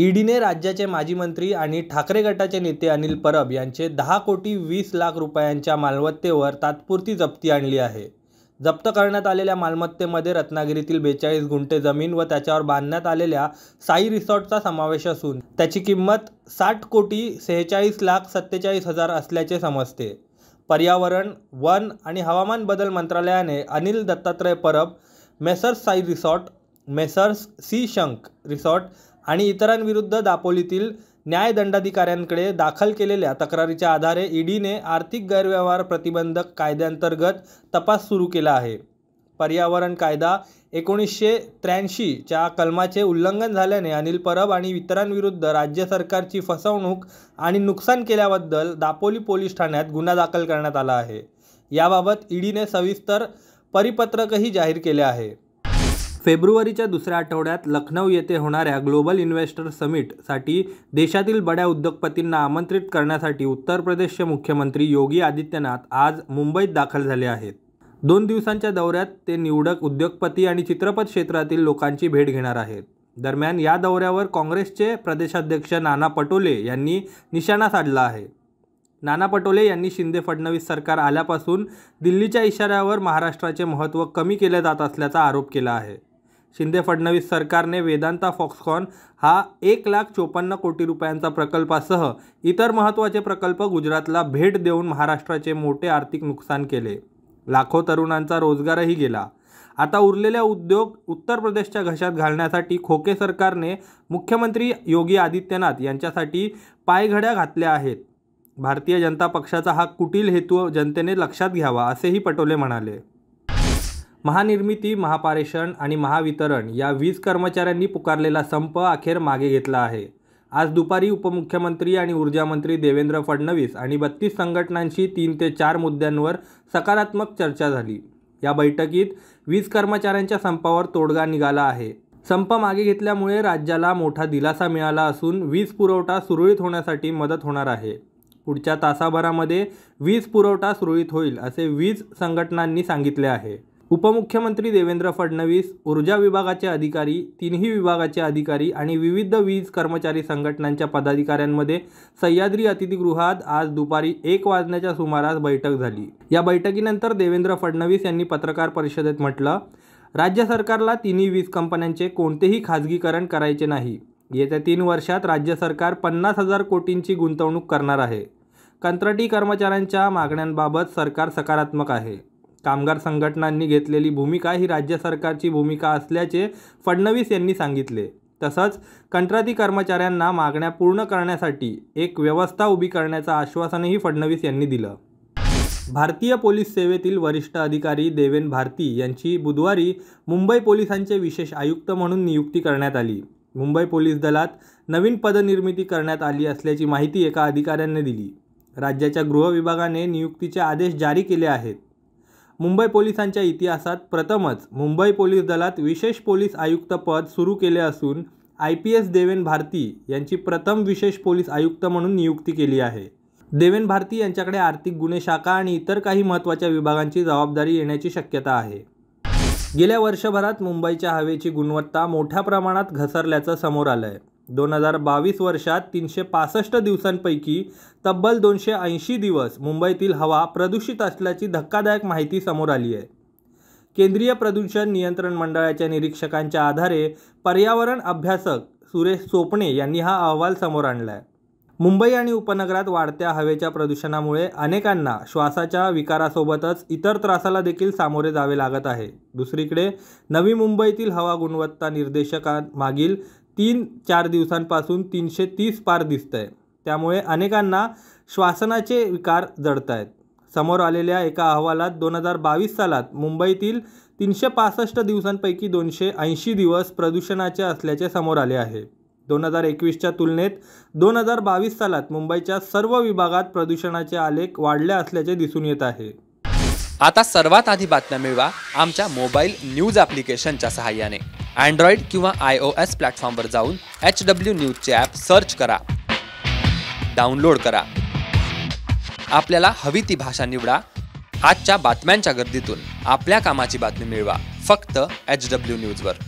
ईडीने राज्याचे माजी मंत्री आणि ठाकरे गटाचे नेते अनिल परब यांचे दहा कोटी वीस लाख रुपयांच्या मालमत्तेवर तात्पुरती जप्ती आणली आहे जप्त करण्यात आलेल्या मालमत्तेमध्ये रत्नागिरीतील बेचाळीस गुंठे जमीन व त्याच्यावर बांधण्यात आलेल्या साई रिसॉर्टचा समावेश असून त्याची किंमत साठ कोटी सेहेचाळीस लाख सत्तेचाळीस हजार असल्याचे समजते पर्यावरण वन आणि हवामान बदल मंत्रालयाने Anil Dattatray Parab Messrs Sai resort Messrs सी शंक रिसॉर्ट आणि इतरांविरुद्ध दापोलीतील न्यायदंडाधिकाऱ्यांकडे दाखल केलेल्या तक्रारीच्या आधारे ईडीने आर्थिक गैरव्यवहार प्रतिबंधक कायद्यांतर्गत तपास सुरू केला आहे पर्यावरण कायदा एकोणीसशे त्र्याऐंशीच्या कलमाचे उल्लंघन झाल्याने अनिल परब आणि इतरांविरुद्ध राज्य सरकारची फसवणूक आणि नुकसान केल्याबद्दल दापोली पोलीस ठाण्यात गुन्हा दाखल करण्यात आला आहे याबाबत ईडीने सविस्तर परिपत्रकही जाहीर केले आहे फेब्रुवारीच्या दुसऱ्या आठवड्यात लखनौ येथे होणाऱ्या ग्लोबल इन्व्हेस्टर समिटसाठी देशातील बड्या उद्योगपतींना आमंत्रित करण्यासाठी उत्तर प्रदेशचे मुख्यमंत्री योगी आदित्यनाथ आज मुंबईत दाखल झाले आहेत दोन दिवसांच्या दौऱ्यात ते निवडक उद्योगपती आणि चित्रपट क्षेत्रातील लोकांची भेट घेणार आहेत दरम्यान या दौऱ्यावर काँग्रेसचे प्रदेशाध्यक्ष नाना पटोले यांनी निशाणा साधला आहे नाना पटोले यांनी शिंदे फडणवीस सरकार आल्यापासून दिल्लीच्या इशाऱ्यावर महाराष्ट्राचे महत्त्व कमी केले जात असल्याचा आरोप केला आहे शिंदे फडणवीस सरकारने वेदांता फॉक्सकॉन हा एक लाख चोपन्न कोटी रुपयांचा प्रकल्पासह इतर महत्त्वाचे प्रकल्प गुजरातला भेट देऊन महाराष्ट्राचे मोठे आर्थिक नुकसान केले लाखो तरुणांचा रोजगारही गेला आता उरलेल्या उद्योग उत्तर प्रदेशच्या घशात घालण्यासाठी खोके सरकारने मुख्यमंत्री योगी आदित्यनाथ यांच्यासाठी पायघड्या घातल्या आहेत भारतीय जनता पक्षाचा हा कुटील हेतू जनतेने लक्षात घ्यावा असेही पटोले म्हणाले महानिर्मिती महापारेषण आणि महावितरण या वीज कर्मचाऱ्यांनी पुकारलेला संप अखेर मागे घेतला आहे आज दुपारी उपमुख्यमंत्री आणि ऊर्जामंत्री देवेंद्र फडणवीस आणि बत्तीस संघटनांशी तीन ते चार मुद्द्यांवर सकारात्मक चर्चा झाली या बैठकीत वीज कर्मचाऱ्यांच्या संपावर तोडगा निघाला आहे संप मागे घेतल्यामुळे राज्याला मोठा दिलासा मिळाला असून वीज पुरवठा सुरळीत होण्यासाठी मदत होणार आहे पुढच्या तासाभरामध्ये वीज पुरवठा सुरळीत होईल असे वीज संघटनांनी सांगितले आहे उपमुख्यमंत्री देवेंद्र फडणवीस ऊर्जा विभागाचे अधिकारी तिन्ही विभागाचे अधिकारी आणि विविध वीज कर्मचारी संघटनांच्या पदाधिकाऱ्यांमध्ये सह्याद्री अतिथीगृहात आज दुपारी एक वाजण्याच्या सुमारास बैठक झाली या बैठकीनंतर देवेंद्र फडणवीस यांनी पत्रकार परिषदेत म्हटलं राज्य सरकारला तिन्ही वीज कंपन्यांचे कोणतेही खाजगीकरण करायचे नाही येत्या तीन वर्षात राज्य सरकार पन्नास हजार कोटींची गुंतवणूक करणार आहे कंत्राटी कर्मचाऱ्यांच्या मागण्यांबाबत सरकार सकारात्मक आहे कामगार संघटनांनी घेतलेली भूमिका ही राज्य सरकारची भूमिका असल्याचे फडणवीस यांनी सांगितले तसंच कंत्राटी कर्मचाऱ्यांना मागण्या पूर्ण करण्यासाठी एक व्यवस्था उभी करण्याचं आश्वासनही फडणवीस यांनी दिलं भारतीय पोलीस सेवेतील वरिष्ठ अधिकारी देवेन भारती यांची बुधवारी मुंबई पोलिसांचे विशेष आयुक्त म्हणून नियुक्ती करण्यात आली मुंबई पोलीस दलात नवीन पदनिर्मिती करण्यात आली असल्याची माहिती एका अधिकाऱ्याने दिली राज्याच्या गृह विभागाने नियुक्तीचे आदेश जारी केले आहेत मुंबई पोलिसांच्या इतिहासात प्रथमच मुंबई पोलीस दलात विशेष पोलीस आयुक्त पद सुरू केले असून I P S Deven Bharti यांची प्रथम विशेष पोलीस आयुक्त म्हणून नियुक्ती केली आहे देवेन भारती यांच्याकडे आर्थिक गुन्हे शाखा आणि इतर काही महत्त्वाच्या विभागांची जबाबदारी येण्याची शक्यता आहे गेल्या वर्षभरात मुंबईच्या हवेची गुणवत्ता मोठ्या प्रमाणात घसरल्याचं समोर आलं आहे दोन हजार बावीस वर्षात तीनशे पासष्ट दिवसांपैकी तब्बल दोनशे ऐंशी दिवस मुंबईतील हवा प्रदूषित असल्याची धक्कादायक माहिती समोर आली आहे केंद्रीय प्रदूषण नियंत्रण मंडळाच्या निरीक्षकांच्या आधारे पर्यावरण अभ्यासक सुरेश सोपणे यांनी हा अहवाल समोर आणला आहे मुंबई आणि उपनगरात वाढत्या हवेच्या प्रदूषणामुळे अनेकांना श्वासाच्या विकारासोबतच इतर त्रासाला देखील सामोरे जावे लागत आहे दुसरीकडे नवी मुंबईतील हवा गुणवत्ता निर्देशकांमागील तीन चार दिवसांपासून तीनशे तीस पार दिसत आहे त्यामुळे अनेकांना श्वासनाचे विकार जडत आहेत समोर आलेल्या एका अहवालात दोन हजार बावीस सालात मुंबईतील तीनशे पासष्ट दिवसांपैकी दोनशे ऐंशी दिवस प्रदूषणाचे असल्याचे समोर आले आहे दोन हजार एकवीसच्या तुलनेत दोन हजार बावीस सालात मुंबईच्या सर्व विभागात प्रदूषणाचे आलेख वाढले असल्याचे दिसून येत आहे आता सर्वात आधी बातम्या मिळवा आमच्या मोबाईल न्यूज ॲप्लिकेशनच्या सहाय्याने अँड्रॉइड किंवा आय ओ एस प्लॅटफॉर्मवर जाऊन एच डब्ल्यू न्यूजचे ॲप सर्च करा डाउनलोड करा आपल्याला हवी ती भाषा निवडा आजच्या बातम्यांच्या गर्दीतून आपल्या कामाची बातमी मिळवा फक्त एच डब्ल्यू न्यूजवर